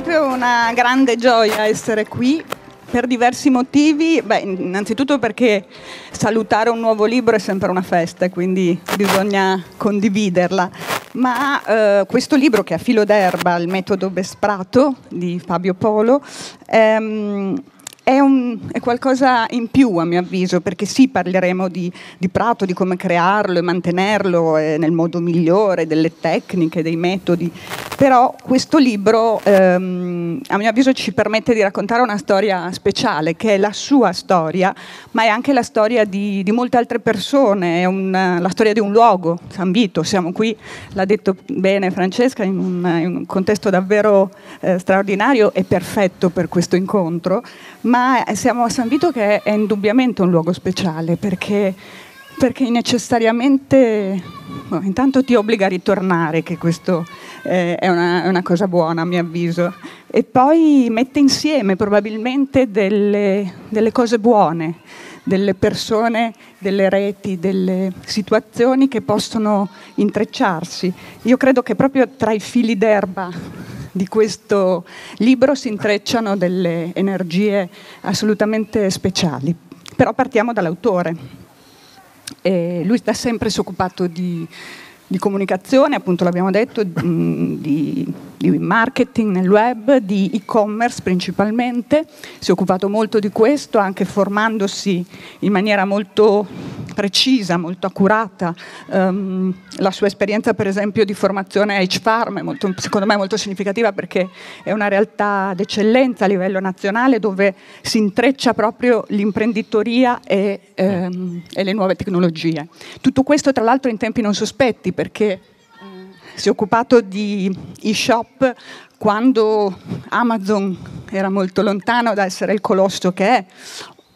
proprio una grande gioia essere qui per diversi motivi. Beh, innanzitutto perché salutare un nuovo libro è sempre una festa, quindi bisogna condividerla. Ma eh, questo libro che è a filo d'erba, Il metodo Besprato di Fabio Polo, ehm, è, un, è, qualcosa in più a mio avviso, perché sì parleremo di, di Prato, di come crearlo e mantenerlo eh, nel modo migliore, delle tecniche, dei metodi, però questo libro ehm, a mio avviso ci permette di raccontare una storia speciale, che è la sua storia, ma è anche la storia di, di molte altre persone, è una, la storia di un luogo, San Vito, siamo qui, l'ha detto bene Francesca, in un, in un contesto davvero eh, straordinario e perfetto per questo incontro ma siamo a San Vito che è indubbiamente un luogo speciale perché, perché necessariamente no, boh, intanto ti obbliga a ritornare, che questo eh, è, una, è una cosa buona a mio avviso, e poi mette insieme probabilmente delle, delle cose buone, delle persone, delle reti, delle situazioni che possono intrecciarsi. Io credo che proprio tra i fili d'erba di questo libro si intrecciano delle energie assolutamente speciali. Però partiamo dall'autore. Eh, lui sta sempre si è occupato di di comunicazione, appunto l'abbiamo detto, mm, di, di marketing nel web, di e-commerce principalmente, si è occupato molto di questo anche formandosi in maniera molto precisa, molto accurata. Um, la sua esperienza per esempio di formazione a H-Farm è molto, secondo me molto significativa perché è una realtà d'eccellenza a livello nazionale dove si intreccia proprio l'imprenditoria e, ehm, e le nuove tecnologie. Tutto questo tra l'altro in tempi non sospetti perché si è occupato di e-shop quando Amazon era molto lontano da essere il colosso che è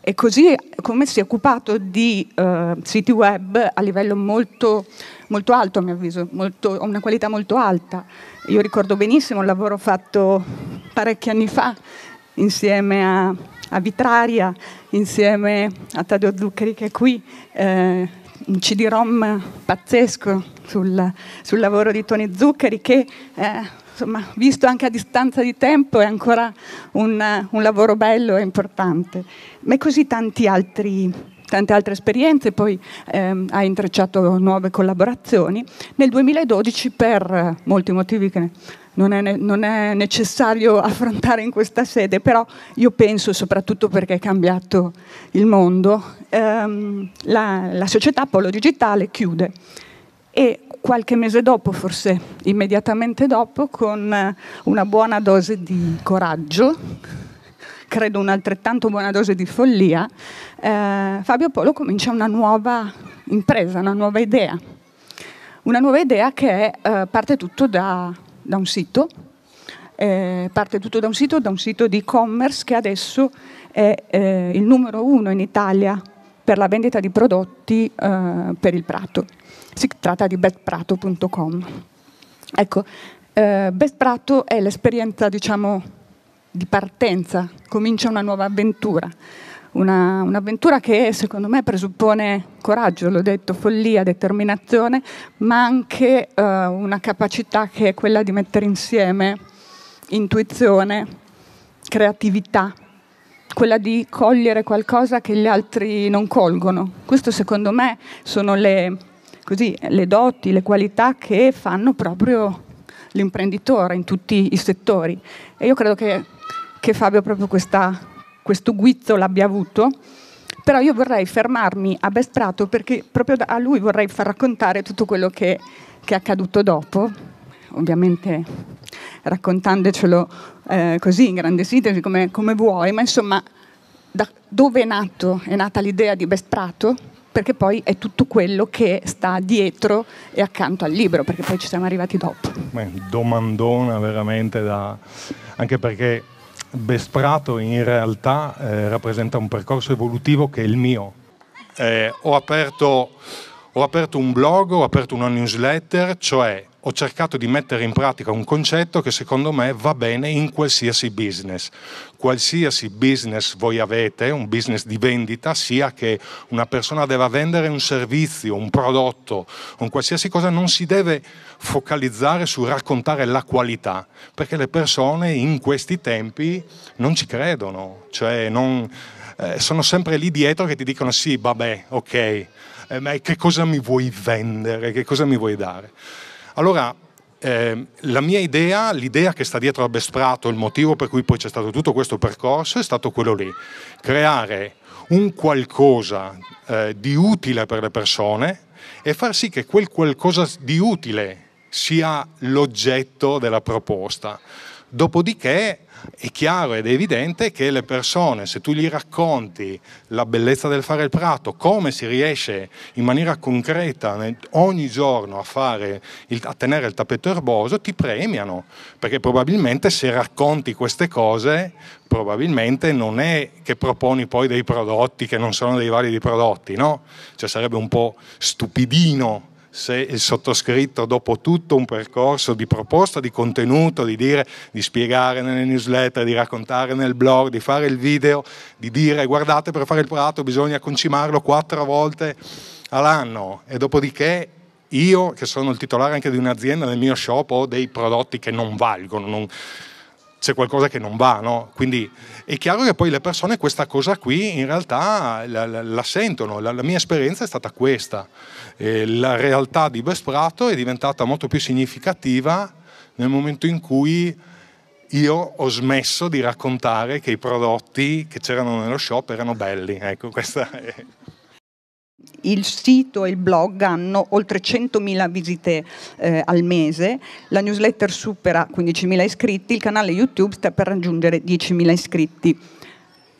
e così come si è occupato di uh, siti web a livello molto, molto alto a mio avviso, molto, una qualità molto alta. Io ricordo benissimo un lavoro fatto parecchi anni fa insieme a, a Vitraria, insieme a Tadeo Zuccheri che è qui, eh, un CD-ROM mm, pazzesco sul, sul, lavoro di Tony Zuccheri che eh, insomma, visto anche a distanza di tempo è ancora un, un lavoro bello e importante, ma così tanti altri tante altre esperienze, poi ehm, ha intrecciato nuove collaborazioni. Nel 2012, per molti motivi che non è, ne- non è necessario affrontare in questa sede, però io penso, soprattutto perché è cambiato il mondo, ehm, la, la società Polo Digitale chiude e qualche mese dopo, forse immediatamente dopo, con una buona dose di coraggio credo un'altrettanto buona dose di follia, eh, Fabio Polo comincia una nuova impresa, una nuova idea. Una nuova idea che eh, parte tutto da, da un sito, eh, parte tutto da un sito, da un sito di e-commerce che adesso è eh, il numero uno in Italia per la vendita di prodotti eh, per il prato. Si tratta di betprato.com. Ecco, eh, Best Prato è l'esperienza, diciamo, di partenza, comincia una nuova avventura. Una, un'avventura che secondo me presuppone coraggio, l'ho detto, follia, determinazione, ma anche eh, una capacità che è quella di mettere insieme intuizione, creatività, quella di cogliere qualcosa che gli altri non colgono. Queste secondo me sono le, così, le doti, le qualità che fanno proprio l'imprenditore in tutti i settori. E io credo che che Fabio proprio questa, questo guizzo l'abbia avuto, però io vorrei fermarmi a Prato perché proprio a lui vorrei far raccontare tutto quello che, che è accaduto dopo, ovviamente raccontandocelo eh, così in grande sintesi come, come vuoi, ma insomma da dove è nato? È nata l'idea di Prato? Perché poi è tutto quello che sta dietro e accanto al libro, perché poi ci siamo arrivati dopo. Beh, domandona veramente da... anche perché Besprato in realtà eh, rappresenta un percorso evolutivo che è il mio. Eh, ho, aperto, ho aperto un blog, ho aperto una newsletter, cioè ho cercato di mettere in pratica un concetto che secondo me va bene in qualsiasi business. Qualsiasi business voi avete, un business di vendita, sia che una persona deve vendere un servizio, un prodotto, un qualsiasi cosa, non si deve focalizzare su raccontare la qualità, perché le persone in questi tempi non ci credono, cioè non, eh, sono sempre lì dietro che ti dicono sì, vabbè, ok, eh, ma che cosa mi vuoi vendere, che cosa mi vuoi dare? Allora, eh, la mia idea, l'idea che sta dietro a Besprato, il motivo per cui poi c'è stato tutto questo percorso è stato quello lì, creare un qualcosa eh, di utile per le persone e far sì che quel qualcosa di utile sia l'oggetto della proposta. Dopodiché è chiaro ed evidente che le persone, se tu gli racconti la bellezza del fare il prato, come si riesce in maniera concreta ogni giorno a, il, a, tenere il tappeto erboso, ti premiano, perché probabilmente se racconti queste cose, probabilmente non è che proponi poi dei prodotti che non sono dei validi prodotti, no? Cioè sarebbe un po' stupidino se il sottoscritto dopo tutto un percorso di proposta, di contenuto, di, dire, di spiegare nelle newsletter, di raccontare nel blog, di fare il video, di dire guardate per fare il prato bisogna concimarlo quattro volte all'anno e dopodiché io che sono il titolare anche di un'azienda nel mio shop ho dei prodotti che non valgono, non, c'è qualcosa che non va, no? Quindi è chiaro che poi le persone questa cosa qui in realtà la, la, la sentono, la, la, mia esperienza è stata questa. E eh, la realtà di Besprato è diventata molto più significativa nel momento in cui io ho smesso di raccontare che i prodotti che c'erano nello shop erano belli. Ecco, questa è... Il sito e il blog hanno oltre 100.000 visite eh, al mese, la newsletter supera 15.000 iscritti, il canale YouTube sta per raggiungere 10.000 iscritti.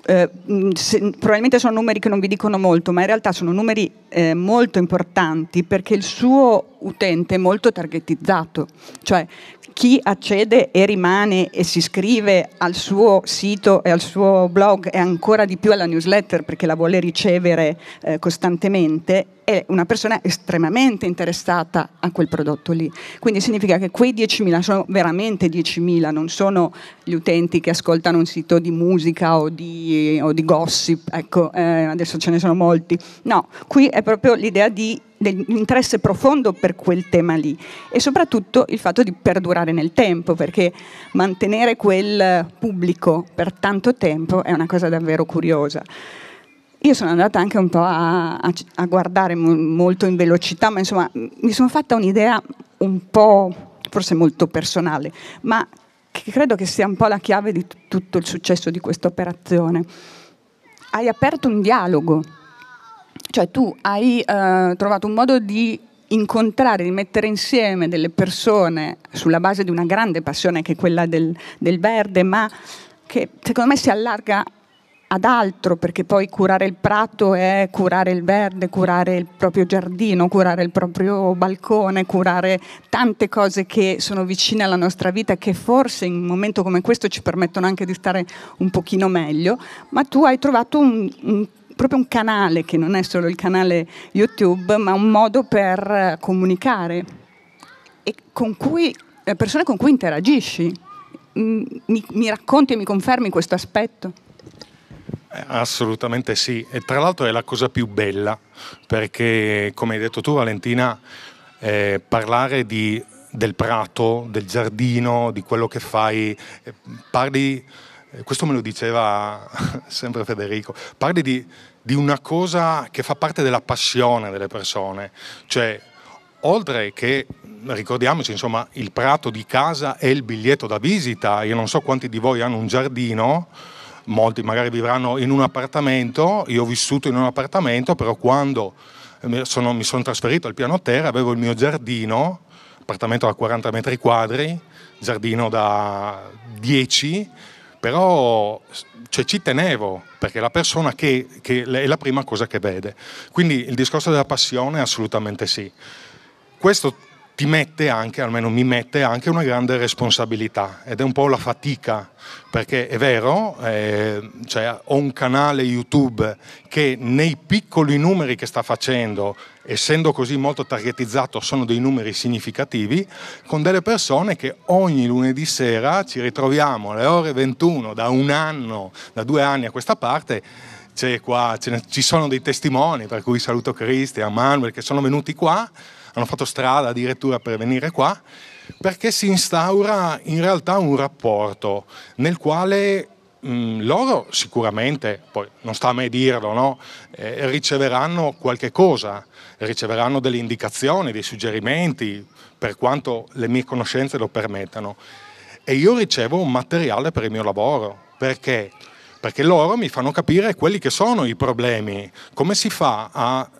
Eh, se, probabilmente sono numeri che non vi dicono molto, ma in realtà sono numeri eh, molto importanti perché il suo utente è molto targetizzato, cioè chi accede e rimane e si iscrive al suo sito e al suo blog e ancora di più alla newsletter perché la vuole ricevere eh, costantemente è una persona estremamente interessata a quel prodotto lì. Quindi significa che quei 10.000 sono veramente 10.000, non sono gli utenti che ascoltano un sito di musica o di, o di gossip, ecco, eh, adesso ce ne sono molti. No, qui è proprio l'idea di dell'interesse profondo per quel tema lì e soprattutto il fatto di perdurare nel tempo, perché mantenere quel pubblico per tanto tempo è una cosa davvero curiosa. Io sono andata anche un po' a, a, a guardare mo, molto in velocità, ma insomma mi sono fatta un'idea un po' forse molto personale, ma che credo che sia un po' la chiave di t- tutto il successo di questa operazione. Hai aperto un dialogo, cioè tu hai eh, trovato un modo di incontrare, di mettere insieme delle persone sulla base di una grande passione che è quella del, del verde, ma che secondo me si allarga ad altro, perché poi curare il prato è curare il verde, curare il proprio giardino, curare il proprio balcone, curare tante cose che sono vicine alla nostra vita e che forse in un momento come questo ci permettono anche di stare un pochino meglio, ma tu hai trovato un, un proprio un canale che non è solo il canale YouTube, ma un modo per eh, comunicare e con cui, eh, persone con cui interagisci. Mm, mi, mi racconti e mi confermi questo aspetto? Assolutamente sì, e tra l'altro è la cosa più bella, perché come hai detto tu Valentina, eh, parlare di, del prato, del giardino, di quello che fai, eh, parli, eh, questo me lo diceva sempre Federico, parli di, di una cosa che fa parte della passione delle persone, cioè oltre che ricordiamoci, insomma, il prato di casa è il biglietto da visita, io non so quanti di voi hanno un giardino molti magari vivranno in un appartamento, io ho vissuto in un appartamento, però quando sono, mi sono trasferito al piano terra avevo il mio giardino, appartamento da 40 metri quadri, giardino da 10, però cioè, ci tenevo perché la persona che, che è la prima cosa che vede. Quindi il discorso della passione assolutamente sì. Questo ti mette anche, almeno mi mette anche una grande responsabilità ed è un po' la fatica, perché è vero, eh, cioè, ho un canale YouTube che nei piccoli numeri che sta facendo, essendo così molto targetizzato, sono dei numeri significativi, con delle persone che ogni lunedì sera ci ritroviamo alle ore 21 da un anno, da due anni a questa parte, c'è qua, ne, ci sono dei testimoni, per cui saluto Cristian, Manuel, che sono venuti qua hanno fatto strada addirittura per venire qua, perché si instaura in realtà un rapporto nel quale mh, mm, loro sicuramente, poi non sta a me dirlo, no? eh, riceveranno qualche cosa, riceveranno delle indicazioni, dei suggerimenti, per quanto le mie conoscenze lo permettano. E io ricevo un materiale per il mio lavoro, perché perché loro mi fanno capire quelli che sono i problemi, come si fa a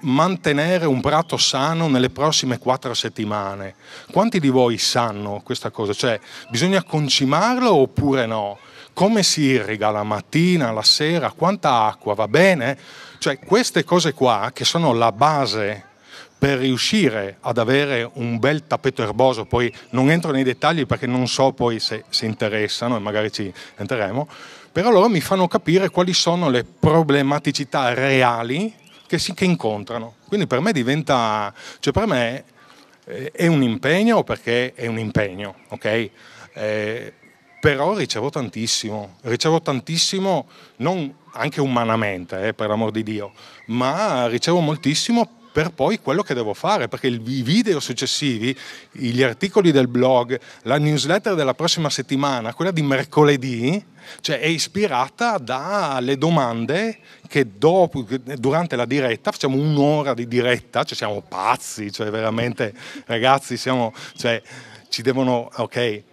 mantenere un prato sano nelle prossime quattro settimane. Quanti di voi sanno questa cosa? Cioè, bisogna concimarlo oppure no? Come si irriga la mattina, la sera? Quanta acqua? Va bene? Cioè, queste cose qua, che sono la base per riuscire ad avere un bel tappeto erboso, poi non entro nei dettagli perché non so poi se si interessano e magari ci entreremo, però loro mi fanno capire quali sono le problematicità reali che, si, che incontrano. Quindi per me diventa, cioè per me eh, è un impegno perché è un impegno, ok? Eh, però ricevo tantissimo, ricevo tantissimo non anche umanamente, eh, per l'amor di Dio, ma ricevo moltissimo per poi quello che devo fare, perché i video successivi, gli articoli del blog, la newsletter della prossima settimana, quella di mercoledì, cioè è ispirata dalle domande che dopo, durante la diretta, facciamo un'ora di diretta, cioè siamo pazzi, cioè veramente ragazzi siamo, cioè ci devono, ok, eh,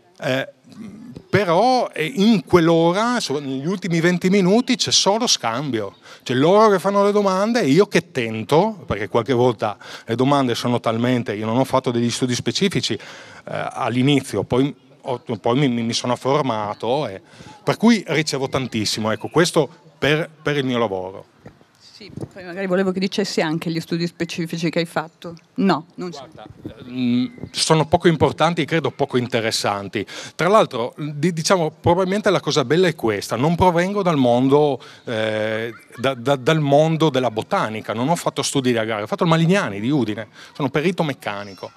però eh, in quell'ora, negli ultimi 20 minuti c'è solo scambio cioè loro che fanno le domande e io che tento, perché qualche volta le domande sono talmente, io non ho fatto degli studi specifici eh, all'inizio, poi, ho, poi mi, mi, sono formato, e, per cui ricevo tantissimo, ecco questo per, per il mio lavoro. Sì, poi magari volevo che dicessi anche gli studi specifici che hai fatto. No, non Guarda, mm, sono poco importanti e credo poco interessanti. Tra l'altro, diciamo, probabilmente la cosa bella è questa, non provengo dal mondo, eh, da, da, dal mondo della botanica, non ho fatto studi di agraria, ho fatto il Malignani di Udine, sono perito meccanico.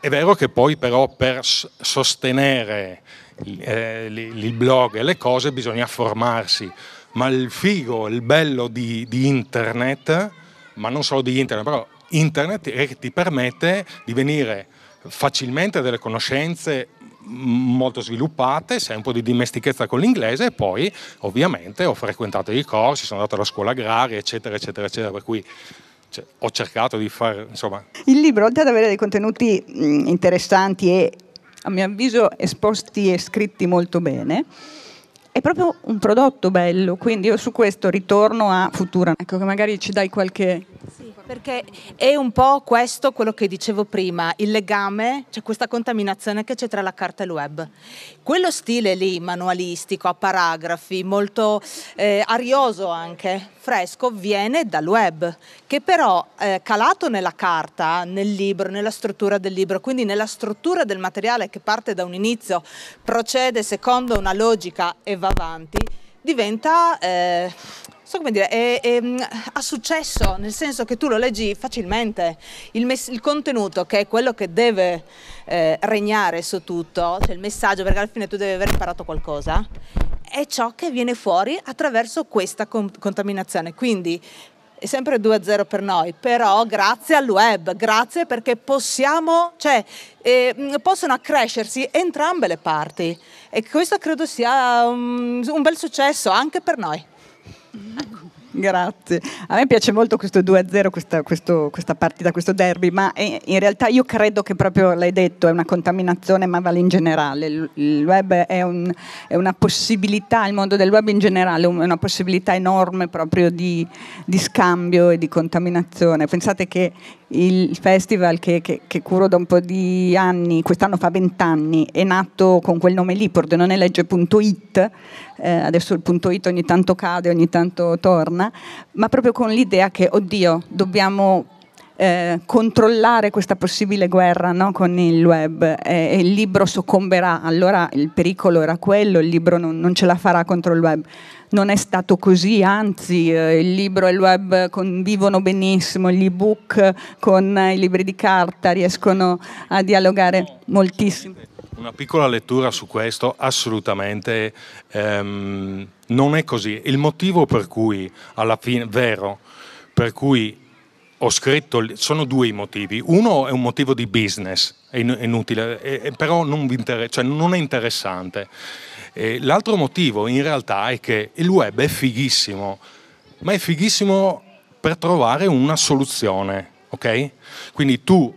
È vero che poi però per sostenere eh, il blog e le cose bisogna formarsi ma il figo, il bello di, di internet, ma non solo di internet, però internet è che ti permette di venire facilmente a delle conoscenze molto sviluppate, sei un po' di dimestichezza con l'inglese e poi ovviamente ho frequentato i corsi, sono andato alla scuola agraria, eccetera, eccetera, eccetera, per cui cioè, ho cercato di fare, insomma... Il libro, oltre ad avere dei contenuti interessanti e, a mio avviso, esposti e scritti molto bene, è proprio un prodotto bello, quindi io su questo ritorno a Futura. Ecco che magari ci dai qualche... Sì. Perché è un po' questo quello che dicevo prima, il legame, c'è cioè questa contaminazione che c'è tra la carta e il web. Quello stile lì, manualistico, a paragrafi, molto eh, arioso anche, fresco, viene dal web, che però eh, calato nella carta, nel libro, nella struttura del libro, quindi nella struttura del materiale che parte da un inizio, procede secondo una logica e va avanti, diventa... Eh, so come dire, è, è, mm, ha successo, nel senso che tu lo leggi facilmente. Il, mess- il contenuto, che è quello che deve eh, regnare su tutto, cioè il messaggio, perché alla fine tu devi aver imparato qualcosa, è ciò che viene fuori attraverso questa con- contaminazione. Quindi è sempre 2-0 per noi, però grazie al web, grazie perché possiamo, cioè, eh, possono accrescersi entrambe le parti e questo credo sia un, un bel successo anche per noi. Mm -hmm. Grazie. A me piace molto questo 2-0, questa, questo, questa, partita, questo derby, ma eh, in realtà io credo che proprio, l'hai detto, è una contaminazione, ma vale in generale. Il web è, un, è una possibilità, il mondo del web in generale è una possibilità enorme proprio di, di scambio e di contaminazione. Pensate che il festival che, che, che, curo da un po' di anni, quest'anno fa 20 anni, è nato con quel nome lì, pordenonellegge.it, eh, adesso il punto it ogni tanto cade, ogni tanto torna, ma proprio con l'idea che, oddio, dobbiamo eh, controllare questa possibile guerra no, con il web eh, e il libro soccomberà, allora il pericolo era quello, il libro non, non ce la farà contro il web. Non è stato così, anzi eh, il libro e il web convivono benissimo, gli ebook con i libri di carta riescono a dialogare moltissimo. Una piccola lettura su questo, assolutamente ehm, non è così. Il motivo per cui, alla fine, vero, per cui ho scritto, sono due i motivi. Uno è un motivo di business, è inutile, è, però non, cioè non, è interessante. E l'altro motivo in realtà è che il web è fighissimo, ma è fighissimo per trovare una soluzione, ok? Quindi tu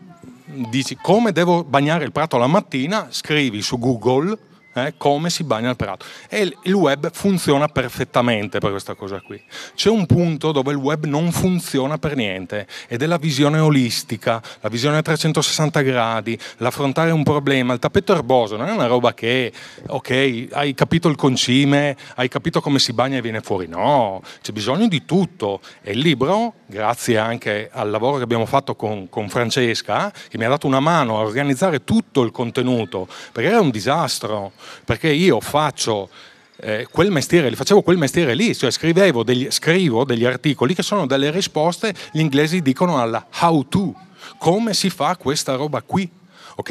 dici come devo bagnare il prato la mattina, scrivi su Google eh, come si bagna il prato. E il web funziona perfettamente per questa cosa qui. C'è un punto dove il web non funziona per niente ed è la visione olistica, la visione a 360 gradi, l'affrontare un problema. Il tappeto erboso non è una roba che, ok, hai capito il concime, hai capito come si bagna e viene fuori. No, c'è bisogno di tutto. E il libro, grazie anche al lavoro che abbiamo fatto con, con Francesca, eh, che mi ha dato una mano a organizzare tutto il contenuto, perché era un disastro perché io faccio eh, quel mestiere, facevo quel mestiere lì, cioè scrivevo degli, scrivo degli articoli che sono delle risposte, gli inglesi dicono alla how to, come si fa questa roba qui, ok?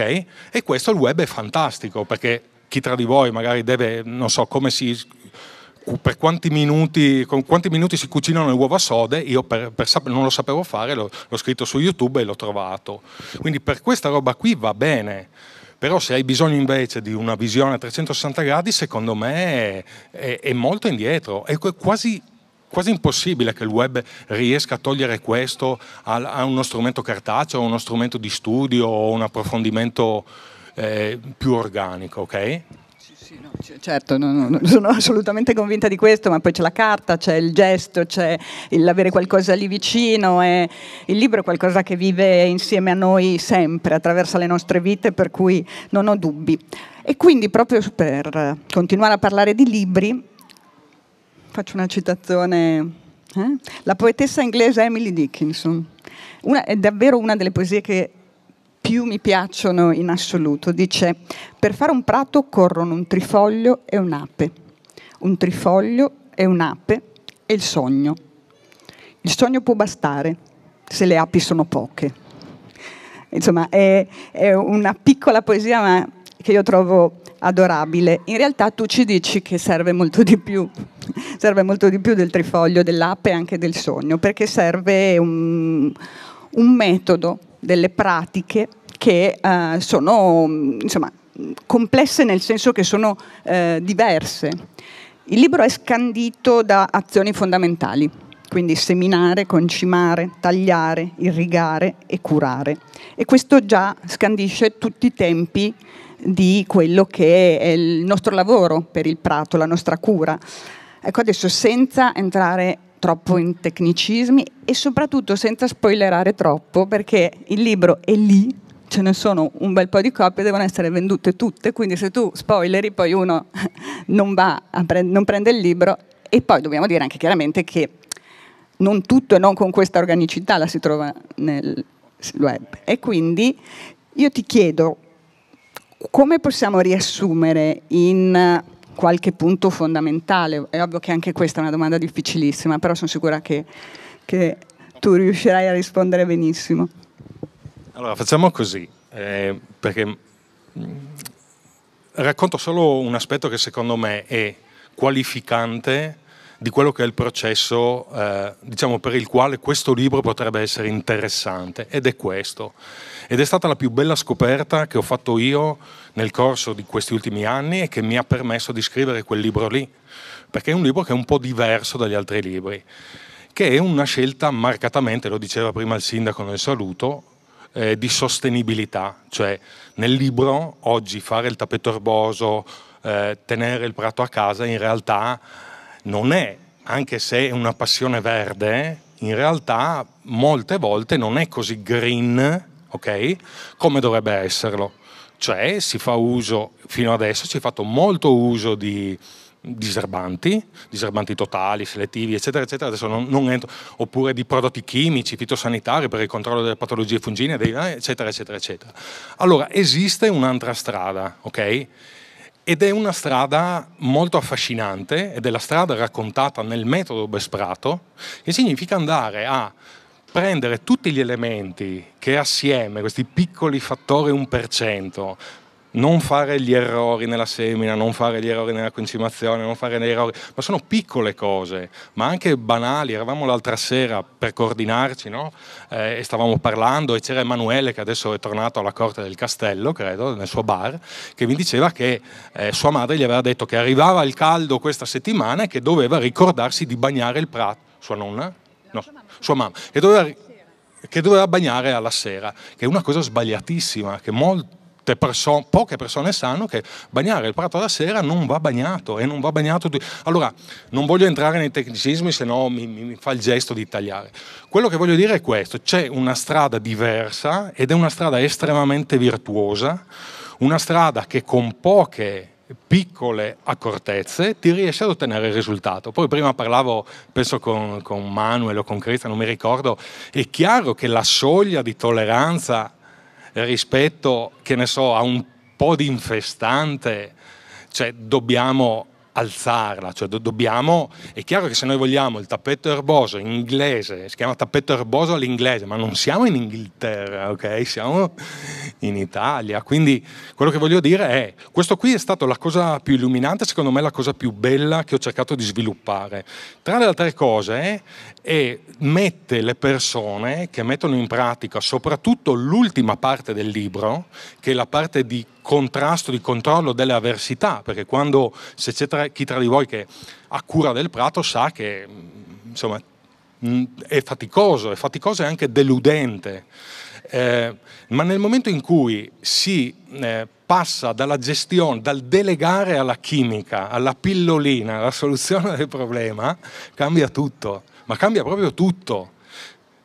E questo il web è fantastico perché chi tra di voi magari deve, non so, come si per quanti minuti, con quanti minuti si cucinano le uova sode, io per, per, non lo sapevo fare, l'ho, l'ho scritto su YouTube e l'ho trovato. Quindi per questa roba qui va bene. Però se hai bisogno invece di una visione a 360 gradi, secondo me è, è molto indietro. È quasi quasi impossibile che il web riesca a togliere questo a, uno strumento cartaceo, a uno strumento di studio o un approfondimento eh, più organico, ok? sì, sì, no, certo, no, no, sono assolutamente convinta di questo, ma poi c'è la carta, c'è il gesto, c'è l'avere qualcosa lì vicino e il libro è qualcosa che vive insieme a noi sempre, attraversa le nostre vite, per cui non ho dubbi. E quindi proprio per continuare a parlare di libri, faccio una citazione. Eh? La poetessa inglese Emily Dickinson, una, è davvero una delle poesie che più mi piacciono in assoluto. Dice, per fare un prato occorrono un trifoglio e un'ape, un trifoglio e un'ape e il sogno. Il sogno può bastare se le api sono poche. Insomma, è, è una piccola poesia ma che io trovo adorabile. In realtà tu ci dici che serve molto di più, serve molto di più del trifoglio, dell'ape e anche del sogno, perché serve un, un metodo delle pratiche che eh, sono mm, insomma, complesse nel senso che sono eh, diverse. Il libro è scandito da azioni fondamentali, quindi seminare, concimare, tagliare, irrigare e curare. E questo già scandisce tutti i tempi di quello che è il nostro lavoro per il prato, la nostra cura. Ecco, adesso senza entrare troppo in tecnicismi e soprattutto senza spoilerare troppo perché il libro è lì, ce ne sono un bel po' di copie, devono essere vendute tutte, quindi se tu spoileri poi uno non, pre- non prende il libro e poi dobbiamo dire anche chiaramente che non tutto e non con questa organicità la si trova nel web e quindi io ti chiedo come possiamo riassumere in qualche punto fondamentale. È ovvio che anche questa è una domanda difficilissima, però sono sicura che, che tu riuscirai a rispondere benissimo. Allora, facciamo così, eh, perché mm, racconto solo un aspetto che secondo me è qualificante di quello che è il processo eh, diciamo, per il quale questo libro potrebbe essere interessante ed è questo ed è stata la più bella scoperta che ho fatto io nel corso di questi ultimi anni e che mi ha permesso di scrivere quel libro lì, perché è un libro che è un po' diverso dagli altri libri, che è una scelta marcatamente, lo diceva prima il sindaco nel saluto, eh, di sostenibilità, cioè nel libro oggi fare il tappeto erboso, eh, tenere il prato a casa in realtà non è, anche se è una passione verde, in realtà molte volte non è così green ok? Come dovrebbe esserlo. Cioè si fa uso, fino adesso si è fatto molto uso di diserbanti, diserbanti totali, selettivi, eccetera, eccetera, adesso non, non entro, oppure di prodotti chimici, fitosanitari per il controllo delle patologie fungine, eh, eccetera, eccetera, eccetera. Allora, esiste un'altra strada, ok? Ed è una strada molto affascinante ed è la strada raccontata nel metodo Besprato, che significa andare a prendere tutti gli elementi che assieme, questi piccoli fattori 1%, non fare gli errori nella semina, non fare gli errori nella concimazione, non fare gli errori, ma sono piccole cose, ma anche banali. Eravamo l'altra sera per coordinarci no? eh, e stavamo parlando e c'era Emanuele che adesso è tornato alla corte del castello, credo, nel suo bar, che mi diceva che eh, sua madre gli aveva detto che arrivava il caldo questa settimana e che doveva ricordarsi di bagnare il prato. Sua nonna? No sua mamma, che doveva, che doveva bagnare alla sera, che è una cosa sbagliatissima, che molto Perso- poche persone sanno che bagnare il prato alla sera non va bagnato e non va bagnato. Di- allora, non voglio entrare nei tecnicismi, se no mi, mi, fa il gesto di tagliare. Quello che voglio dire è questo: c'è una strada diversa ed è una strada estremamente virtuosa, una strada che con poche piccole accortezze ti riesci ad ottenere il risultato. Poi prima parlavo, penso con, con Manuel o con Cristian, non mi ricordo, è chiaro che la soglia di tolleranza rispetto, che ne so, a un po' di infestante, cioè dobbiamo alzarla, cioè do- dobbiamo, è chiaro che se noi vogliamo il tappeto erboso in inglese, si chiama tappeto erboso all'inglese, ma non siamo in Inghilterra, ok? Siamo in Italia, quindi quello che voglio dire è, questo qui è stato la cosa più illuminante, secondo me la cosa più bella che ho cercato di sviluppare. Tra le altre cose è mette le persone che mettono in pratica soprattutto l'ultima parte del libro, che è la parte di contrasto, di controllo delle avversità, perché quando se c'è tra, chi tra di voi che ha cura del prato sa che mm, insomma, mm, è faticoso, è faticoso e anche deludente. Eh, ma nel momento in cui si eh, passa dalla gestione, dal delegare alla chimica, alla pillolina, alla soluzione del problema, cambia tutto, ma cambia proprio tutto.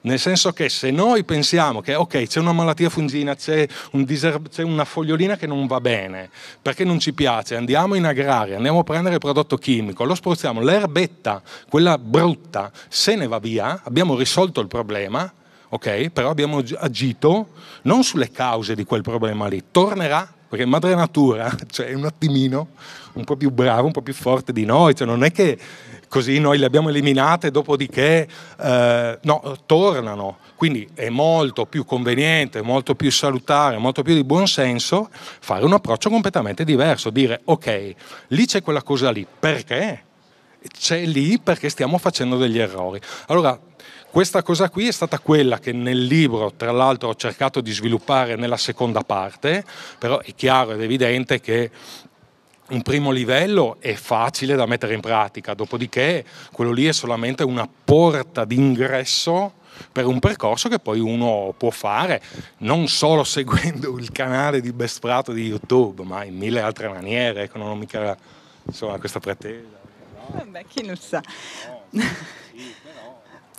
Nel senso che se noi pensiamo che ok, c'è una malattia fungina, c'è, un diser- c'è una fogliolina che non va bene, perché non ci piace, andiamo in agraria, andiamo a prendere il prodotto chimico, lo spruzziamo, l'erbetta, quella brutta, se ne va via, abbiamo risolto il problema, ok? Però abbiamo agito non sulle cause di quel problema lì, tornerà perché madre natura, cioè un attimino, un po' più bravo, un po' più forte di noi, cioè non è che così noi le abbiamo eliminate, dopodiché eh, no, tornano. Quindi è molto più conveniente, molto più salutare, molto più di buon senso fare un approccio completamente diverso, dire ok, lì c'è quella cosa lì, perché? C'è lì perché stiamo facendo degli errori. Allora, questa cosa qui è stata quella che nel libro, tra l'altro, ho cercato di sviluppare nella seconda parte, però è chiaro ed evidente che un primo livello è facile da mettere in pratica, dopodiché quello lì è solamente una porta d'ingresso per un percorso che poi uno può fare non solo seguendo il canale di Best Prato di YouTube, ma in mille altre maniere, ecco, non ho mica insomma, questa pretesa. Vabbè, chi lo sa.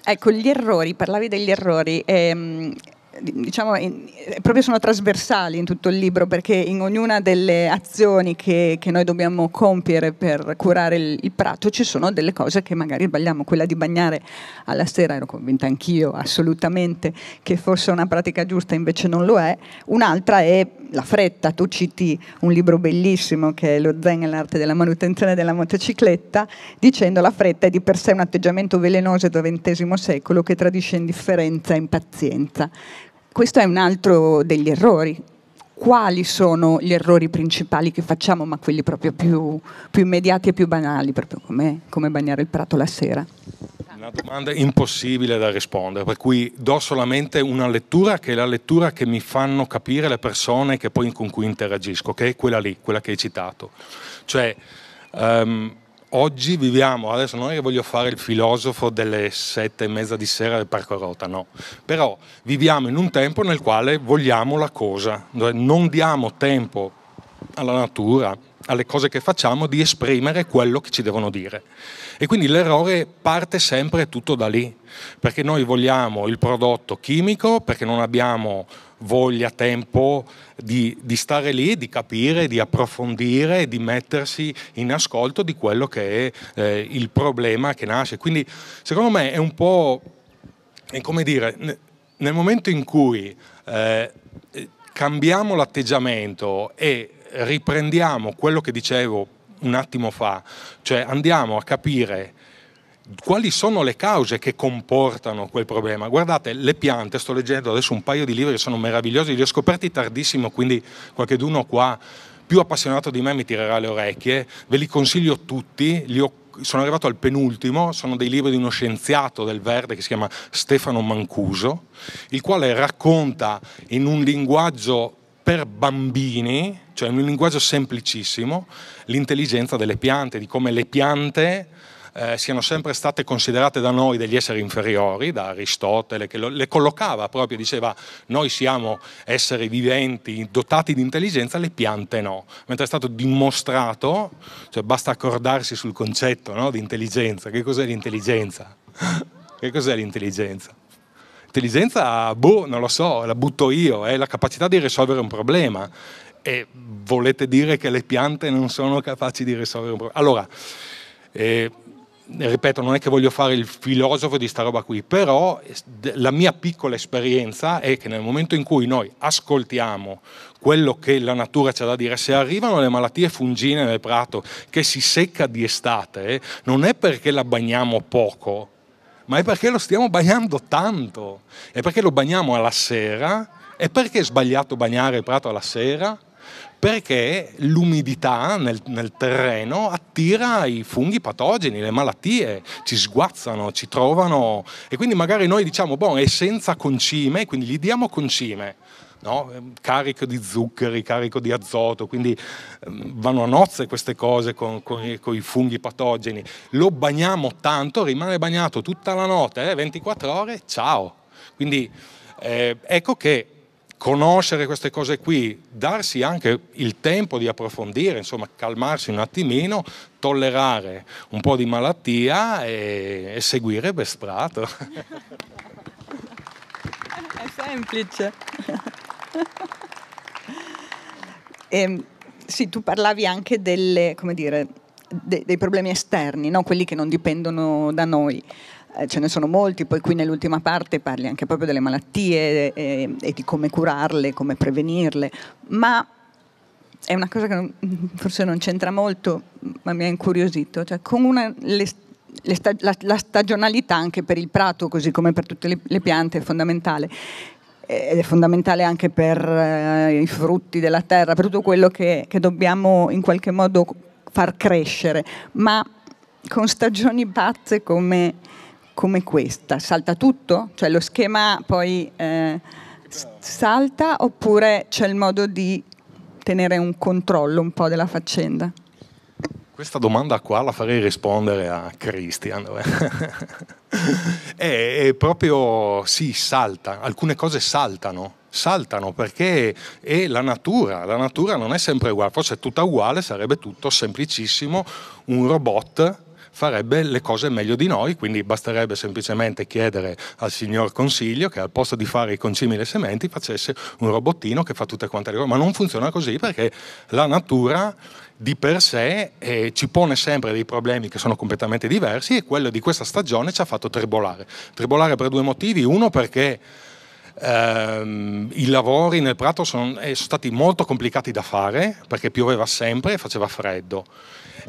ecco, gli errori, parlavi degli errori. Ehm diciamo, in, proprio sono trasversali in tutto il libro perché in ognuna delle azioni che, che noi dobbiamo compiere per curare il, il, prato ci sono delle cose che magari sbagliamo. Quella di bagnare alla sera, ero convinta anch'io assolutamente che fosse una pratica giusta, invece non lo è. Un'altra è la fretta. Tu citi un libro bellissimo che è Lo Zen e l'arte della manutenzione della motocicletta, dicendo la fretta è di per sé un atteggiamento velenoso del XX secolo che tradisce indifferenza e impazienza questo è un altro degli errori. Quali sono gli errori principali che facciamo, ma quelli proprio più, più immediati e più banali, proprio come, come bagnare il prato la sera? Una domanda impossibile da rispondere, per cui do solamente una lettura che è la lettura che mi fanno capire le persone poi, con cui interagisco, che è quella lì, quella che hai citato. Cioè, um, Oggi viviamo, adesso non è che voglio fare il filosofo delle sette e mezza di sera del Parco Rota, no, però viviamo in un tempo nel quale vogliamo la cosa, dove non diamo tempo alla natura, alle cose che facciamo di esprimere quello che ci devono dire. E quindi l'errore parte sempre tutto da lì, perché noi vogliamo il prodotto chimico, perché non abbiamo voglia, tempo di, di, stare lì, di capire, di approfondire, di mettersi in ascolto di quello che è eh, il problema che nasce. Quindi secondo me è un po', è come dire, nel momento in cui eh, cambiamo l'atteggiamento e riprendiamo quello che dicevo un attimo fa, cioè andiamo a capire quali sono le cause che comportano quel problema. Guardate, le piante, sto leggendo adesso un paio di libri che sono meravigliosi, li ho scoperti tardissimo, quindi qualcheduno qua più appassionato di me mi tirerà le orecchie, ve li consiglio tutti, li ho sono arrivato al penultimo, sono dei libri di uno scienziato del Verde che si chiama Stefano Mancuso, il quale racconta in un linguaggio per bambini, cioè in un linguaggio semplicissimo, l'intelligenza delle piante, di come le piante eh, siano sempre state considerate da noi degli esseri inferiori, da Aristotele che lo, le collocava proprio, diceva noi siamo esseri viventi dotati di intelligenza, le piante no, mentre è stato dimostrato, cioè basta accordarsi sul concetto no, di intelligenza, che cos'è l'intelligenza? che cos'è l'intelligenza? L'intelligenza, boh, non lo so, la butto io, è la capacità di risolvere un problema. E volete dire che le piante non sono capaci di risolvere un problema? Allora, eh, ripeto, non è che voglio fare il filosofo di sta roba qui, però la mia piccola esperienza è che nel momento in cui noi ascoltiamo quello che la natura ci ha da dire, se arrivano le malattie fungine nel prato che si secca di estate, non è perché la bagniamo poco, ma è perché lo stiamo bagnando tanto, è perché lo bagniamo alla sera, E perché è sbagliato bagnare il prato alla sera, perché l'umidità nel, nel, terreno attira i funghi patogeni, le malattie, ci sguazzano, ci trovano e quindi magari noi diciamo, boh, è senza concime, quindi gli diamo concime. No? Ehm, carico di zuccheri, carico di azoto, quindi ehm, vanno a nozze queste cose con, con, con i funghi patogeni. Lo bagniamo tanto, rimane bagnato tutta la notte, eh? 24 ore, ciao. Quindi eh, ecco che conoscere queste cose qui, darsi anche il tempo di approfondire, insomma calmarsi un attimino, tollerare un po' di malattia e, e seguire Bestrato. È semplice. E, ehm, sì, tu parlavi anche delle, dire, de, dei problemi esterni, no? quelli che non dipendono da noi. Eh, ce ne sono molti, poi qui nell'ultima parte parli anche proprio delle malattie e, eh, e di come curarle, come prevenirle, ma è una cosa che non, forse non c'entra molto, ma mi ha incuriosito, cioè con una, le, le sta, la, la, stagionalità anche per il prato, così come per tutte le, le piante, è fondamentale. Eh, ed è fondamentale anche per eh, i frutti della terra, per tutto quello che, che dobbiamo in qualche modo far crescere, ma con stagioni pazze come come questa? Salta tutto? Cioè lo schema poi eh, salta oppure c'è il modo di tenere un controllo un po' della faccenda? Questa domanda qua la farei rispondere a Christian. è, è, proprio, sì, salta, alcune cose saltano, saltano perché è la natura, la natura non è sempre uguale, forse è tutta uguale, sarebbe tutto semplicissimo, un robot farebbe le cose meglio di noi, quindi basterebbe semplicemente chiedere al signor Consiglio che al posto di fare i concimi e le sementi facesse un robottino che fa tutte quante le cose, ma non funziona così perché la natura di per sé eh, ci pone sempre dei problemi che sono completamente diversi e quello di questa stagione ci ha fatto tribolare. Tribolare per due motivi, uno perché ehm, i lavori nel prato sono, eh, sono stati molto complicati da fare perché pioveva sempre e faceva freddo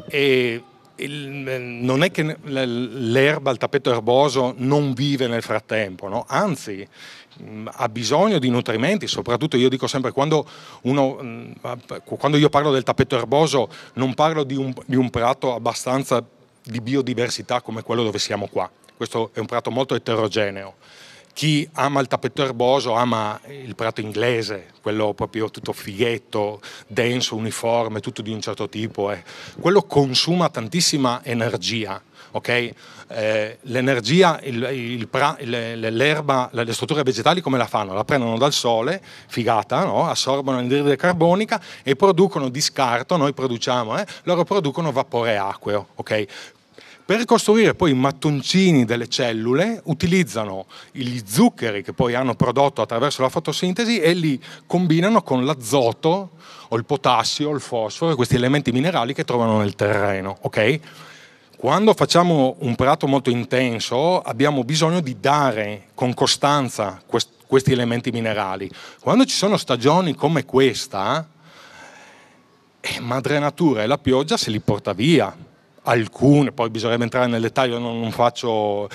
e il, non è che l'erba, il tappeto erboso non vive nel frattempo, no? anzi mm, ha bisogno di nutrimenti, soprattutto io dico sempre quando, uno, mm, quando io parlo del tappeto erboso non parlo di un, di un prato abbastanza di biodiversità come quello dove siamo qua, questo è un prato molto eterogeneo chi ama il tappeto erboso ama il prato inglese, quello proprio tutto fighetto, denso, uniforme, tutto di un certo tipo. Eh. Quello consuma tantissima energia. Okay? Eh, l'energia, il, il pra, l'erba, le strutture vegetali come la fanno? La prendono dal sole, figata, no? assorbono l'anidride carbonica e producono di scarto, noi produciamo, eh? loro producono vapore acqueo. Okay? Per costruire poi i mattoncini delle cellule utilizzano gli zuccheri che poi hanno prodotto attraverso la fotosintesi e li combinano con l'azoto o il potassio, il fosforo, questi elementi minerali che trovano nel terreno. Okay? Quando facciamo un prato molto intenso abbiamo bisogno di dare con costanza questi elementi minerali. Quando ci sono stagioni come questa, eh, madre natura e la pioggia se li porta via alcune, poi bisognerebbe entrare nel dettaglio, non, non faccio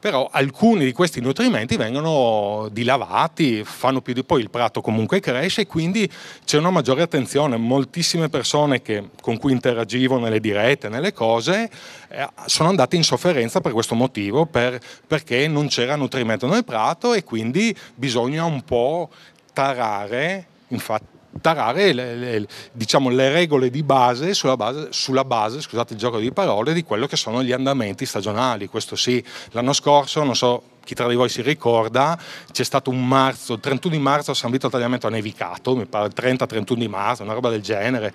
però alcuni di questi nutrimenti vengono dilavati, fanno più di poi il prato comunque cresce e quindi c'è una maggiore attenzione. Moltissime persone che, con cui interagivo nelle dirette, nelle cose, eh, sono andate in sofferenza per questo motivo, per, perché non c'era nutrimento nel prato e quindi bisogna un po' tarare, infatti tarare le, le, diciamo, le regole di base sulla, base sulla base, scusate il gioco di parole, di quello che sono gli andamenti stagionali. Questo sì, l'anno scorso, non so chi tra di voi si ricorda, c'è stato un marzo, il 31 di marzo a San Vito Tagliamento ha nevicato, mi pare 30-31 di marzo, una roba del genere,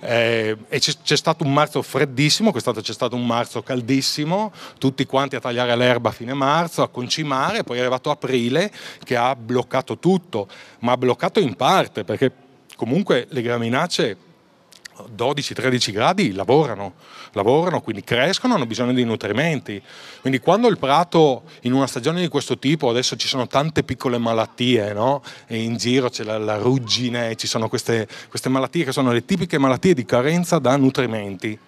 eh, e c'è, c'è, stato un marzo freddissimo, quest'anno c'è stato un marzo caldissimo, tutti quanti a tagliare l'erba a fine marzo, a concimare, poi è arrivato aprile che ha bloccato tutto, ma ha bloccato in parte perché comunque le graminacce 12-13 gradi lavorano, lavorano, quindi crescono, hanno bisogno di nutrimenti. Quindi quando il prato in una stagione di questo tipo, adesso ci sono tante piccole malattie, no? in giro c'è la, la ruggine, ci sono queste, queste malattie che sono le tipiche malattie di carenza da nutrimenti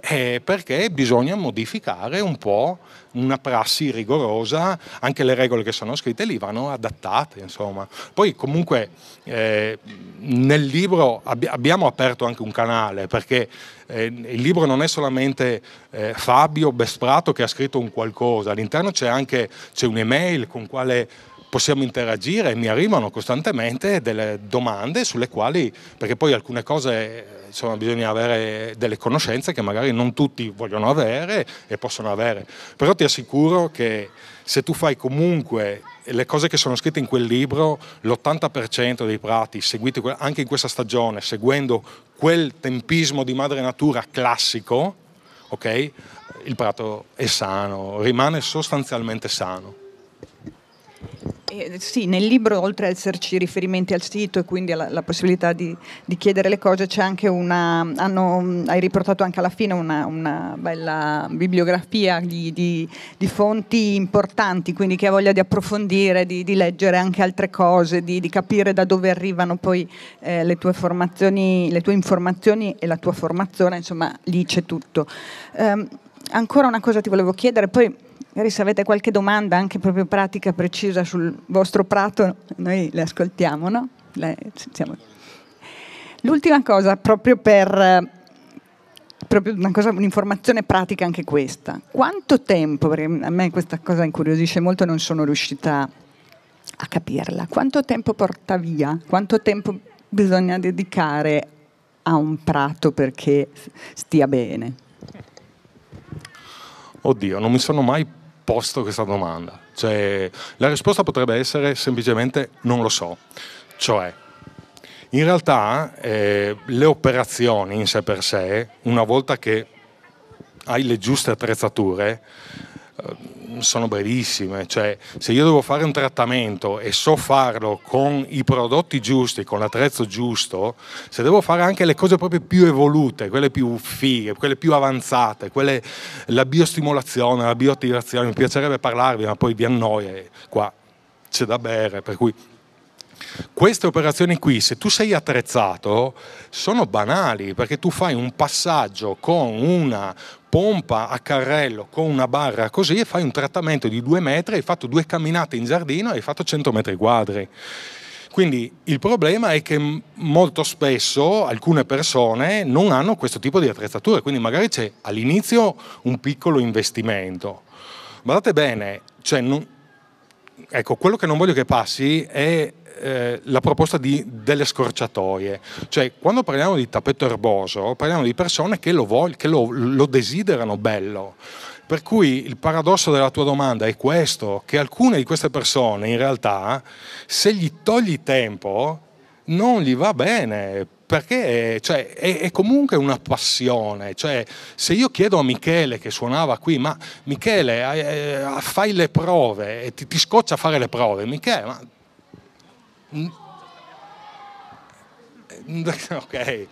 eh, perché bisogna modificare un po' una prassi rigorosa, anche le regole che sono scritte lì vanno adattate, insomma. Poi comunque eh, nel libro ab- abbiamo aperto anche un canale, perché eh, il libro non è solamente eh, Fabio Besprato che ha scritto un qualcosa, all'interno c'è anche un'email con quale possiamo interagire e mi arrivano costantemente delle domande sulle quali, perché poi alcune cose eh, insomma, bisogna avere delle conoscenze che magari non tutti vogliono avere e possono avere, però ti assicuro che se tu fai comunque le cose che sono scritte in quel libro, l'80% dei prati seguiti anche in questa stagione, seguendo quel tempismo di madre natura classico, okay, il prato è sano, rimane sostanzialmente sano. Eh, sì, nel libro oltre ad esserci riferimenti al sito e quindi alla, alla possibilità di, di, chiedere le cose, c'è anche una, hanno, hai riportato anche alla fine una, una bella bibliografia di, di, di, fonti importanti, quindi chi ha voglia di approfondire, di, leggere anche altre cose, di, capire da dove arrivano poi eh, le, tue le, tue informazioni e la tua formazione, insomma lì c'è tutto. Eh, ancora una cosa ti volevo chiedere, poi magari se avete qualche domanda anche proprio pratica, precisa sul vostro prato, noi le ascoltiamo, no? Le, siamo... L'ultima cosa, proprio per proprio cosa, un'informazione pratica anche questa. Quanto tempo, perché a me questa cosa incuriosisce molto, non sono riuscita a capirla, quanto tempo porta via, quanto tempo bisogna dedicare a un prato perché stia bene? Oddio, non mi sono mai posto questa domanda. Cioè, la risposta potrebbe essere semplicemente non lo so. Cioè, in realtà eh, le operazioni in sé per sé, una volta che hai le giuste attrezzature, Ehm, sono brevissime, cioè se io devo fare un trattamento e so farlo con i prodotti giusti, con l'attrezzo giusto, se devo fare anche le cose proprio più evolute, quelle più fighe, quelle più avanzate, quelle, la biostimolazione, la bioattivazione, mi piacerebbe parlarvi ma poi vi annoia qua, c'è da bere, per cui queste operazioni qui, se tu sei attrezzato, sono banali perché tu fai un passaggio con una pompa a carrello con una barra così e fai un trattamento di due metri, hai fatto due camminate in giardino e hai fatto 100 metri quadri. Quindi il problema è che molto spesso alcune persone non hanno questo tipo di attrezzature, quindi magari c'è all'inizio un piccolo investimento. Guardate bene, cioè non, ecco, quello che non voglio che passi è eh, la proposta di, delle scorciatoie. Cioè, quando parliamo di tappeto erboso, parliamo di persone che lo, vog- che lo, lo desiderano bello. Per cui il paradosso della tua domanda è questo, che alcune di queste persone in realtà, se gli togli tempo, non gli va bene, perché cioè, è, è, comunque una passione. Cioè, se io chiedo a Michele che suonava qui, ma Michele, eh, fai le prove e ti, ti scoccia a fare le prove, Michele, ma Mm. ok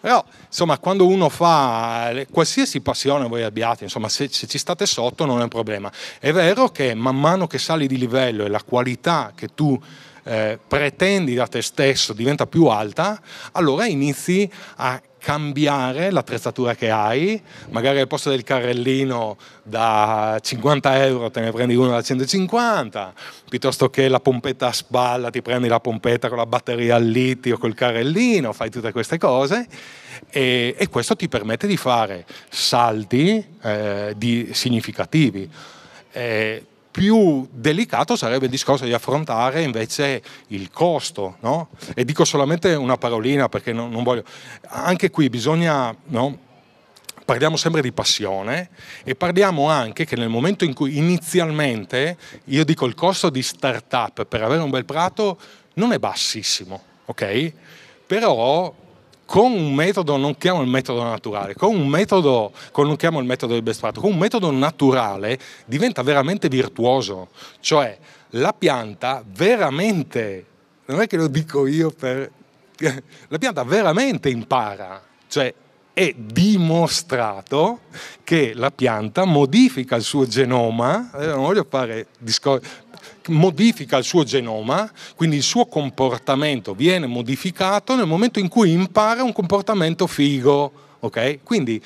però insomma quando uno fa eh, qualsiasi passione voi abbiate insomma se, se, ci state sotto non è un problema è vero che man mano che sali di livello e la qualità che tu eh, pretendi da te stesso diventa più alta allora inizi a cambiare l'attrezzatura che hai, magari al posto del carrellino da 50 euro te ne prendi uno da 150, piuttosto che la pompetta a spalla ti prendi la pompetta con la batteria al litio, col carrellino, fai tutte queste cose e, e questo ti permette di fare salti eh, di significativi. Eh, più delicato sarebbe il discorso di affrontare invece il costo, no? E dico solamente una parolina perché non, non voglio... Anche qui bisogna... No? parliamo sempre di passione e parliamo anche che nel momento in cui inizialmente io dico il costo di startup per avere un bel prato non è bassissimo, ok? Però con un metodo, non chiamo il metodo naturale, con un metodo, con, non chiamo il metodo del best practice, con un metodo naturale diventa veramente virtuoso, cioè la pianta veramente, non è che lo dico io per... la pianta veramente impara, cioè è dimostrato che la pianta modifica il suo genoma, non voglio fare discorsi, modifica il suo genoma, quindi il suo comportamento viene modificato nel momento in cui impara un comportamento figo. Okay? Quindi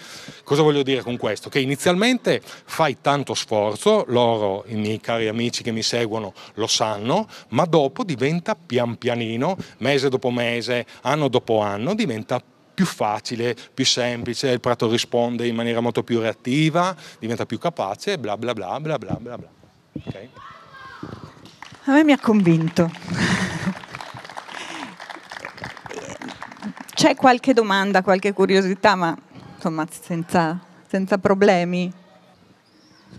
cosa voglio dire con questo? Che inizialmente fai tanto sforzo, loro, i miei cari amici che mi seguono lo sanno, ma dopo diventa pian pianino, mese dopo mese, anno dopo anno, diventa più facile, più semplice, il prato risponde in maniera molto più reattiva, diventa più capace, bla bla bla bla bla bla. bla. Okay? A me mi ha convinto. C'è qualche domanda, qualche curiosità, ma insomma senza, senza problemi.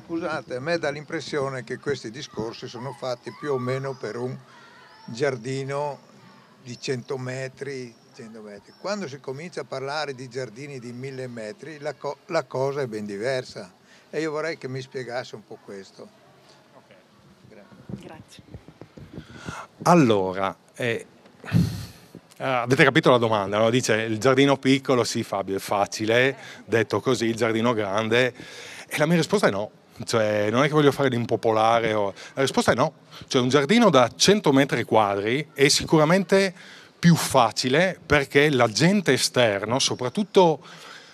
Scusate, a me dà l'impressione che questi discorsi sono fatti più o meno per un giardino di 100 metri, 100 metri. Quando si comincia a parlare di giardini di 1000 metri, la, co- la cosa è ben diversa. E io vorrei che mi spiegasse un po' questo. Okay. Grazie. Grazie. Allora, eh, ah, avete capito la domanda? No? Dice il giardino piccolo, sì Fabio, è facile, detto così, il giardino grande. E la mia risposta è no. Cioè, non è che voglio fare l'impopolare. O... La risposta è no. Cioè, un giardino da 100 metri quadri è sicuramente più facile perché l'agente esterno, soprattutto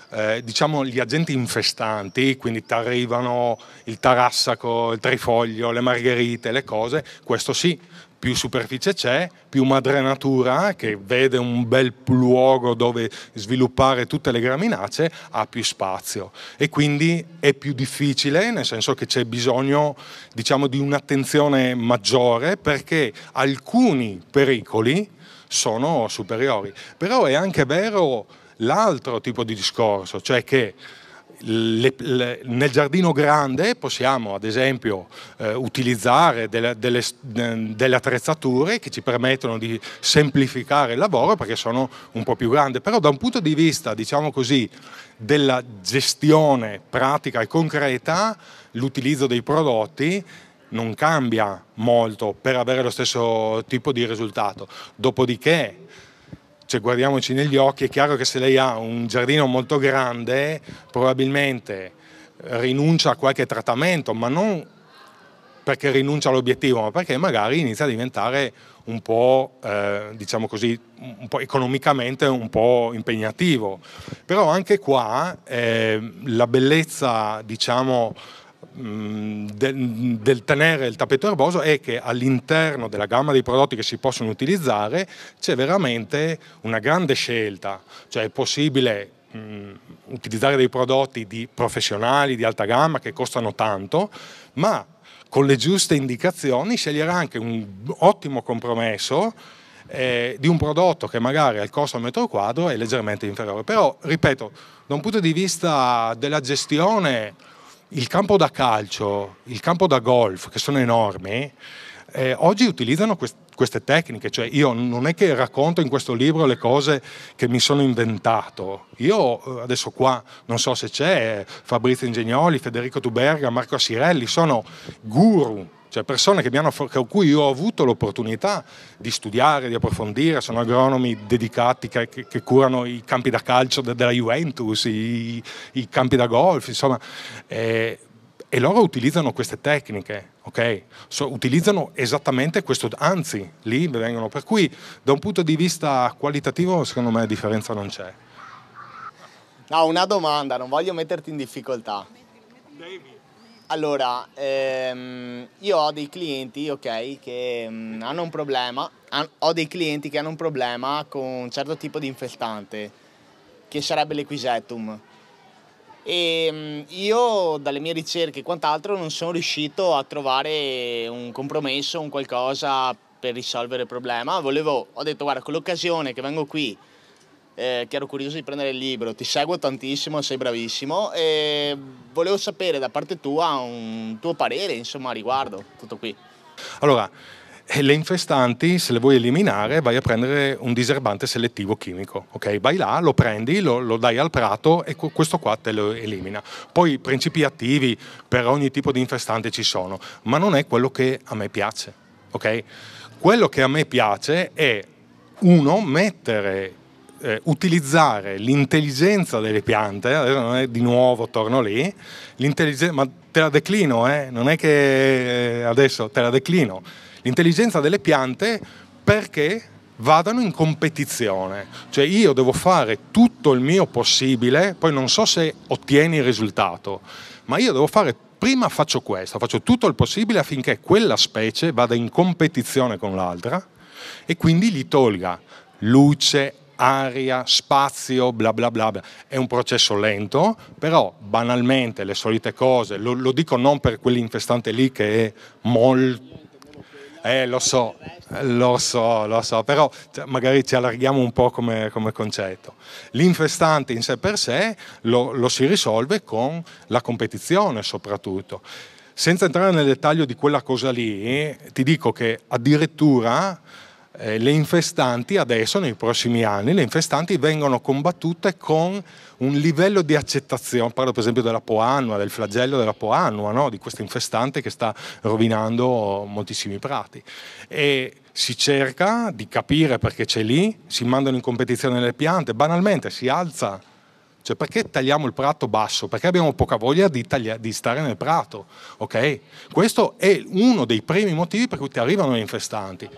eh, diciamo gli agenti infestanti, quindi ti arrivano il tarassaco, il trifoglio, le margherite, le cose, questo sì, più superficie c'è, più madre natura che vede un bel luogo dove sviluppare tutte le graminacee, ha più spazio e quindi è più difficile, nel senso che c'è bisogno diciamo, di un'attenzione maggiore perché alcuni pericoli sono superiori. Però è anche vero l'altro tipo di discorso, cioè che le, le, nel giardino grande possiamo ad esempio eh, utilizzare delle, delle, delle, attrezzature che ci permettono di semplificare il lavoro perché sono un po' più grandi, però da un punto di vista diciamo così della gestione pratica e concreta l'utilizzo dei prodotti non cambia molto per avere lo stesso tipo di risultato. Dopodiché cioè guardiamoci negli occhi, è chiaro che se lei ha un giardino molto grande probabilmente eh, rinuncia a qualche trattamento, ma non perché rinuncia all'obiettivo, ma perché magari inizia a diventare un po', eh, diciamo così, un po' economicamente un po' impegnativo. Però anche qua eh, la bellezza, diciamo, del, del, tenere il tappeto erboso è che all'interno della gamma dei prodotti che si possono utilizzare c'è veramente una grande scelta, cioè è possibile mh, utilizzare dei prodotti di professionali di alta gamma che costano tanto, ma con le giuste indicazioni sceglierà anche un ottimo compromesso eh, di un prodotto che magari al costo al metro quadro è leggermente inferiore. Però, ripeto, da un punto di vista della gestione il campo da calcio, il campo da golf, che sono enormi, eh, oggi utilizzano quest- queste tecniche, cioè io non è che racconto in questo libro le cose che mi sono inventato, io eh, adesso qua non so se c'è eh, Fabrizio Ingegnoli, Federico Tuberga, Marco Assirelli, sono guru cioè persone che hanno, con cui io ho avuto l'opportunità di studiare, di approfondire, sono agronomi dedicati che, che, che curano i campi da calcio della Juventus, i, i, campi da golf, insomma, eh, e loro utilizzano queste tecniche, ok? So, utilizzano esattamente questo, anzi, lì vengono, per cui da un punto di vista qualitativo secondo me la differenza non c'è. No, una domanda, non voglio metterti in difficoltà. David. Allora, ehm, io ho dei clienti, ok, che mm, hanno un problema, han- ho dei clienti che hanno un problema con un certo tipo di infestante, che sarebbe l'equisetum. E mm, io dalle mie ricerche e quant'altro non sono riuscito a trovare un compromesso, un qualcosa per risolvere il problema. Volevo, ho detto guarda, con l'occasione che vengo qui eh, che ero curioso di prendere il libro, ti seguo tantissimo, sei bravissimo e volevo sapere da parte tua un tuo parere insomma riguardo, tutto qui. Allora, eh, le infestanti, se le vuoi eliminare, vai a prendere un diserbante selettivo chimico. ok? Vai là, lo prendi, lo, lo, dai al prato e questo qua te lo elimina. Poi principi attivi per ogni tipo di infestante ci sono, ma non è quello che a me piace. ok? Quello che a me piace è, uno, mettere eh, utilizzare l'intelligenza delle piante, adesso eh, non è di nuovo torno lì, ma te la declino, eh? non è che eh, adesso te la declino, l'intelligenza delle piante perché vadano in competizione, cioè io devo fare tutto il mio possibile, poi non so se ottieni il risultato, ma io devo fare prima faccio questo, faccio tutto il possibile affinché quella specie vada in competizione con l'altra e quindi gli tolga luce, aria, spazio, bla bla bla. È un processo lento, però banalmente le solite cose, lo, lo dico non per quell'infestante lì che è molto... Eh, lo so, lo so, lo so, però cioè, magari ci allarghiamo un po' come, come concetto. L'infestante in sé per sé lo, lo si risolve con la competizione soprattutto. Senza entrare nel dettaglio di quella cosa lì, ti dico che addirittura eh, le infestanti adesso, nei prossimi anni, le infestanti vengono combattute con un livello di accettazione, parlo per esempio della poannua, del flagello della poannua, no? di questa infestante che sta rovinando moltissimi prati. E si cerca di capire perché c'è lì, si mandano in competizione le piante, banalmente si alza cioè, perché tagliamo il prato basso? Perché abbiamo poca voglia di, taglia- di stare nel prato, ok? Questo è uno dei primi motivi per cui ti arrivano le infestanti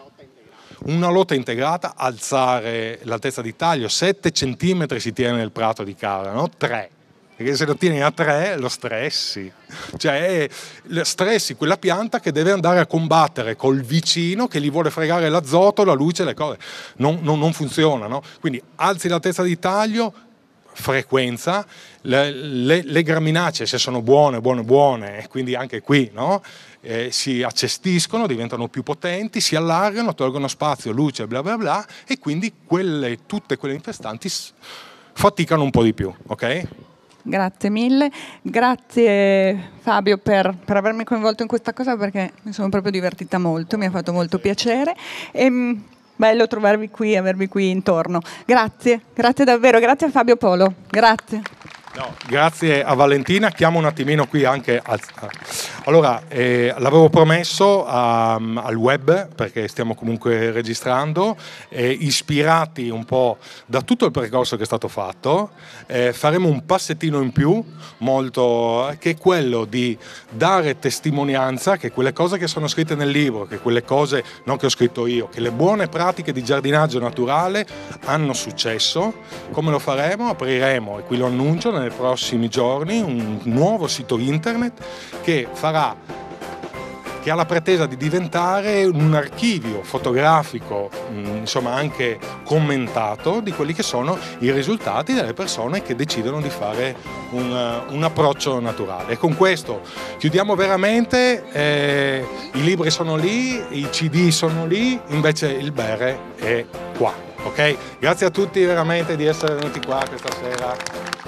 una lotta integrata, alzare l'altezza di taglio, 7 cm si tiene nel prato di Cara, no? 3 perché se lo tieni a 3 lo stressi, cioè stressi quella pianta che deve andare a combattere col vicino che gli vuole fregare l'azoto, la luce, le cose, non, non, non funziona, no? quindi alzi l'altezza di taglio, frequenza, le, le, le graminacee se sono buone, buone, buone, quindi anche qui, no? eh, si accestiscono, diventano più potenti, si allargano, tolgono spazio, luce, bla bla bla, e quindi quelle, tutte quelle infestanti faticano un po' di più. Okay? Grazie mille, grazie Fabio per, per, avermi coinvolto in questa cosa perché mi sono proprio divertita molto, mi ha fatto molto piacere. E, ehm, bello trovarvi qui, avervi qui intorno. Grazie, grazie davvero, grazie a Fabio Polo. Grazie. No, grazie a Valentina, chiamo un attimino qui anche... Allora, eh, l'avevo promesso a, ehm, al web, perché stiamo comunque registrando, eh, ispirati un po' da tutto il percorso che è stato fatto, eh, faremo un passettino in più, molto, che è quello di dare testimonianza che quelle cose che sono scritte nel libro, che quelle cose, non che ho scritto io, che le buone pratiche di giardinaggio naturale hanno successo. Come lo faremo? Apriremo, e qui lo annuncio, nei prossimi giorni un nuovo sito internet che farà che ha la pretesa di diventare un archivio fotografico, mm, insomma anche commentato, di quelli che sono i risultati delle persone che decidono di fare un, eh, un approccio naturale. E con questo chiudiamo veramente, eh, i libri sono lì, i CD sono lì, invece il bere è qua. Ok? Grazie a tutti veramente di essere venuti qua questa sera.